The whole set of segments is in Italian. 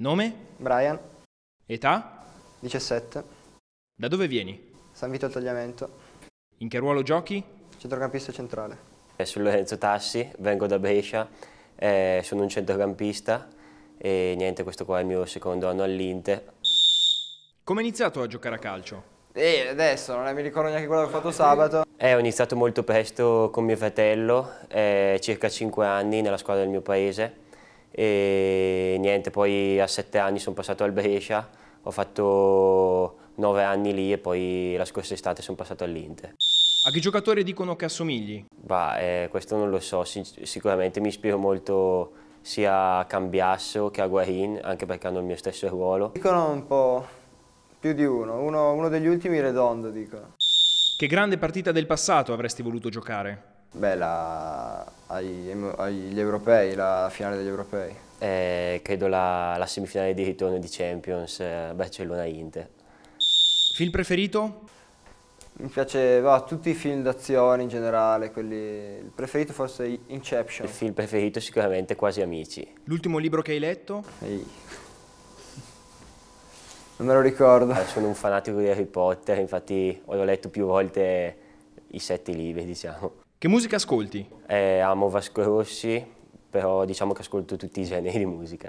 Nome? Brian. Età? 17. Da dove vieni? San Vito al Tagliamento. In che ruolo giochi? Centrocampista centrale. Eh, sono Lorenzo Tassi, vengo da Brescia, eh, sono un centrocampista e niente, questo qua è il mio secondo anno all'Inter. Come hai iniziato a giocare a calcio? Eh, adesso non mi ricordo neanche quello che ho fatto sabato. Eh, ho iniziato molto presto con mio fratello, eh, circa 5 anni, nella squadra del mio paese e niente, poi a sette anni sono passato al Brescia, ho fatto nove anni lì e poi la scorsa estate sono passato all'Inter. A che giocatore dicono che assomigli? Bah, eh, questo non lo so, sic sicuramente mi ispiro molto sia a Cambiasso che a Guarin, anche perché hanno il mio stesso ruolo. Dicono un po' più di uno, uno, uno degli ultimi redondo dicono. Che grande partita del passato avresti voluto giocare? Beh, la, ai, agli europei, la finale degli europei. Eh, credo la, la, semifinale di ritorno di Champions, eh, Barcellona-Inter. Film preferito? Mi piaceva tutti i film d'azione in generale, quelli... il preferito forse Inception. Il film preferito sicuramente Quasi Amici. L'ultimo libro che hai letto? Ehi. Non me lo ricordo. Eh, sono un fanatico di Harry Potter, infatti ho letto più volte i sette libri, diciamo. Che musica ascolti? Eh, amo Vasco Rossi, però diciamo che ascolto tutti i generi di musica.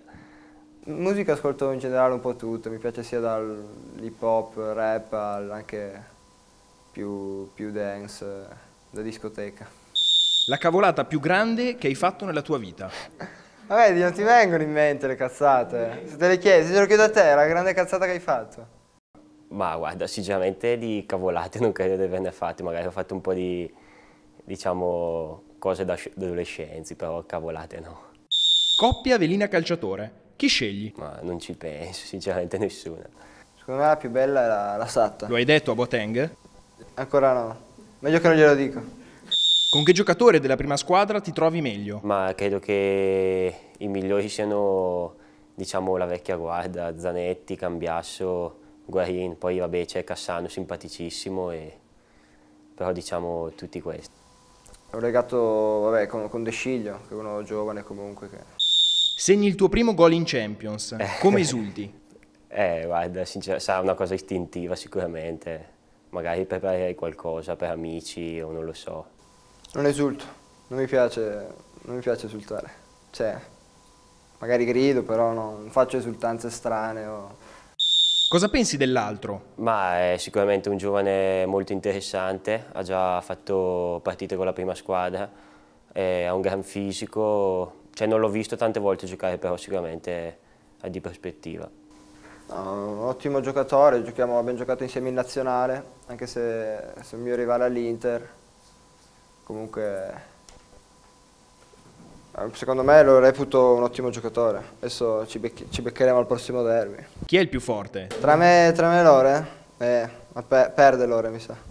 Musica ascolto in generale un po' tutto, mi piace sia dall'hip hop, rap, anche più, più dance, da discoteca. La cavolata più grande che hai fatto nella tua vita? Vabbè, non ti vengono in mente le cazzate. Se te le chiedi, se te lo chiedo a te, la grande cazzata che hai fatto. Ma guarda, sinceramente di cavolate non credo di averne fatte, magari ho fatto un po' di diciamo, cose da adolescenzi, però cavolate no. Coppia velina calciatore. Chi scegli? Ma non ci penso, sinceramente nessuna. Secondo me la più bella è la, la Satta. Lo hai detto a Boateng? Ancora no. Meglio che non glielo dico. Con che giocatore della prima squadra ti trovi meglio? Ma credo che i migliori siano, diciamo, la vecchia guarda, Zanetti, Cambiasso, Guarin, poi vabbè c'è Cassano, simpaticissimo, e... però diciamo tutti questi. Ho legato vabbè, con, con De Sciglio, che è uno giovane comunque. Che... Segni il tuo primo gol in Champions, eh. come esulti? eh, guarda, sincer- sarà una cosa istintiva sicuramente, magari preparerei qualcosa per amici o non lo so. Non esulto, non mi piace, non mi piace esultare, cioè magari grido però no, non faccio esultanze strane o Cosa pensi dell'altro? Ma è sicuramente un giovane molto interessante, ha già fatto partite con la prima squadra, ha un gran fisico, cioè non l'ho visto tante volte giocare però sicuramente è di prospettiva. No, ah, ottimo giocatore, Giochiamo, abbiamo giocato insieme in nazionale, anche se, se il mio rivale all'Inter, comunque eh, secondo me lo reputo un ottimo giocatore. Adesso ci, becchi, ci beccheremo al prossimo derby. Chi è il più forte? Tra me, tra me e Lore? Eh, ma pe perde Lore mi sa.